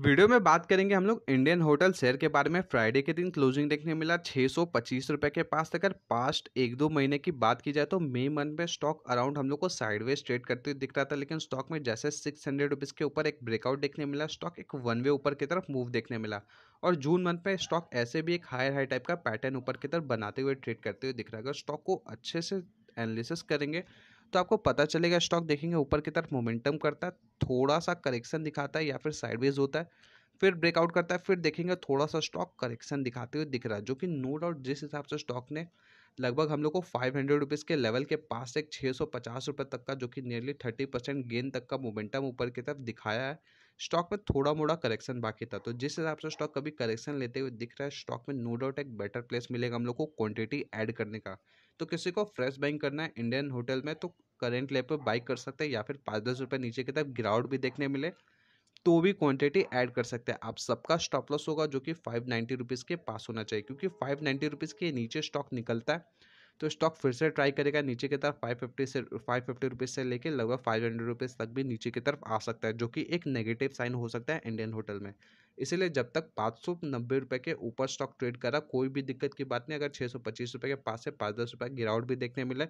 video में बात करेंगे हम लोग इंडियन होटल शेयर के बारे में फ्राइडे के दिन क्लोजिंग देखने मिला छः सौ पच्चीस रुपये के पास अगर पास्ट एक दो महीने की बात की जाए तो मे मंथ में स्टॉक अराउंड हम लोग को साइडवेज ट्रेड करते हुए दिख रहा था लेकिन स्टॉक में जैसे सिक्स हंड्रेड रुपीज़ के ऊपर एक ब्रेकआउट देखने मिला स्टॉक एक वन वे ऊपर की तरफ मूव देखने मिला और जून मंथ में स्टॉक ऐसे भी एक हायर हाई टाइप का पैटर्न ऊपर की तरफ बनाते हुए ट्रेड करते हुए दिख रहा है अगर स्टॉक को अच्छे से एनालिसिस करेंगे तो आपको पता चलेगा स्टॉक देखेंगे ऊपर की तरफ मोमेंटम करता है थोड़ा सा करेक्शन दिखाता है या फिर साइडवेज होता है फिर ब्रेकआउट करता है फिर देखेंगे थोड़ा सा स्टॉक करेक्शन दिखाते हुए दिख रहा है जो कि नो डाउट जिस हिसाब से स्टॉक ने लगभग हम लोग को फाइव हंड्रेड रुपीज़ के लेवल के पास एक छः सौ पचास रुपये तक का जो कि नियरली थर्टी परसेंट गेन तक का मोमेंटम ऊपर की तरफ दिखाया है स्टॉक में थोड़ा मोड़ा करेक्शन बाकी था तो जिस हिसाब से स्टॉक कभी करेक्शन लेते हुए दिख रहा है स्टॉक में नो डाउट एक बेटर प्लेस मिलेगा हम लोग को क्वांटिटी ऐड करने का तो किसी को फ्रेश बाइंग करना है इंडियन होटल में तो करेंट लेवल पर बाइक कर सकते हैं या फिर पाँच दस रुपये नीचे की तरफ ग्राउंड भी देखने मिले तो भी क्वांटिटी ऐड कर सकते हैं आप सबका स्टॉप लॉस होगा जो कि फाइव नाइन्टी रुपीज़ के पास होना चाहिए क्योंकि फाइव नाइन्टी रुपीज़ के नीचे स्टॉक निकलता है तो स्टॉक फिर से ट्राई करेगा नीचे की तरफ फाइव फिफ्टी से फाइव फिफ्टी रुपीज़ से लेकर लगभग फाइव हंड्रेड रुपीज़ तक भी नीचे की तरफ आ सकता है जो कि एक नेगेटिव साइन हो सकता है इंडियन होटल में इसीलिए जब तक पाँच सौ नब्बे रुपये के ऊपर स्टॉक ट्रेड करा कोई भी दिक्कत की बात नहीं अगर छः सौ पच्चीस रुपये के पास से पाँच दस रुपये गिरावट भी देखने मिले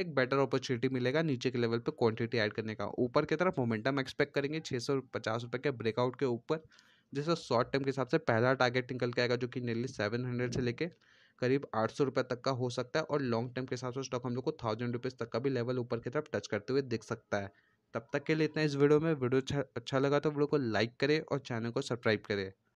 एक बेटर अपॉर्चुनिटी मिलेगा नीचे के लेवल पे क्वांटिटी ऐड करने का ऊपर की तरफ मोमेंटम एक्सपेक्ट करेंगे छः सौ पचास रुपये के ब्रेकआउट के ऊपर जैसे शॉर्ट टर्म के हिसाब से पहला टारगेट निकल के आएगा जो कि नियरली सेवन हंड्रेड से लेके करीब आठ सौ रुपये तक का हो सकता है और लॉन्ग टर्म के हिसाब से स्टॉक हम लोग को थाउजेंड रुपीज़ तक का भी लेवल ऊपर की तरफ टच करते हुए दिख सकता है तब तक के लिए इतना इस वीडियो में वीडियो अच्छा, अच्छा लगा तो वीडियो को लाइक करें और चैनल को सब्सक्राइब करें